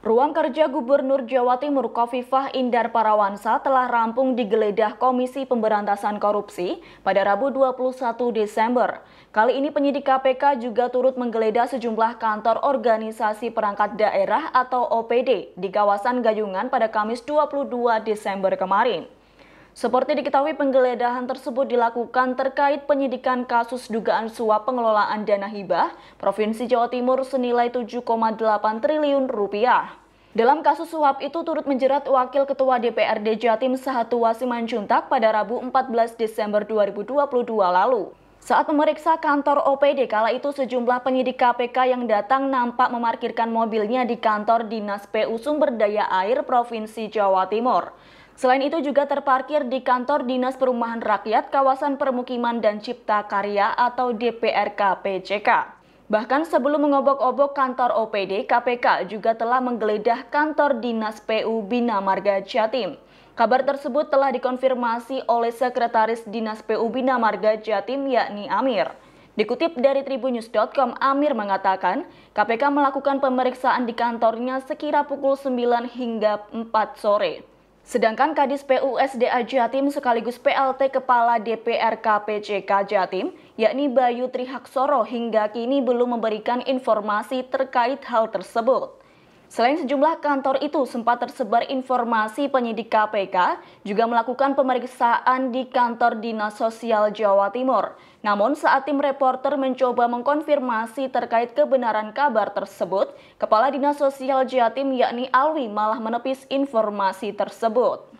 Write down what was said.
Ruang kerja Gubernur Jawa Timur Kofifah Indar Parawansa telah rampung digeledah Komisi Pemberantasan Korupsi pada Rabu 21 Desember. Kali ini penyidik KPK juga turut menggeledah sejumlah kantor organisasi perangkat daerah atau OPD di kawasan Gayungan pada Kamis 22 Desember kemarin. Seperti diketahui penggeledahan tersebut dilakukan terkait penyidikan kasus dugaan suap pengelolaan dana hibah Provinsi Jawa Timur senilai 7,8 triliun rupiah. Dalam kasus suap itu turut menjerat Wakil Ketua DPRD Jatim Sahatua Simanjuntak pada Rabu 14 Desember 2022 lalu. Saat memeriksa kantor OPD kala itu sejumlah penyidik KPK yang datang nampak memarkirkan mobilnya di kantor Dinas PU Sumber Daya Air Provinsi Jawa Timur. Selain itu juga terparkir di kantor Dinas Perumahan Rakyat Kawasan Permukiman dan Cipta Karya atau DPRK PJK. Bahkan sebelum mengobok-obok kantor OPD, KPK juga telah menggeledah kantor Dinas PU Bina Marga Jatim. Kabar tersebut telah dikonfirmasi oleh Sekretaris Dinas PU Bina Marga Jatim yakni Amir. Dikutip dari tribunnews.com, Amir mengatakan KPK melakukan pemeriksaan di kantornya sekira pukul 9 hingga 4 sore. Sedangkan Kadis PUSDA Jatim sekaligus PLT Kepala DPR KPJK Jatim, yakni Bayu Trihaksoro hingga kini belum memberikan informasi terkait hal tersebut. Selain sejumlah kantor itu sempat tersebar informasi penyidik KPK juga melakukan pemeriksaan di kantor Dinas Sosial Jawa Timur. Namun saat tim reporter mencoba mengkonfirmasi terkait kebenaran kabar tersebut, Kepala Dinas Sosial Jatim yakni Alwi malah menepis informasi tersebut.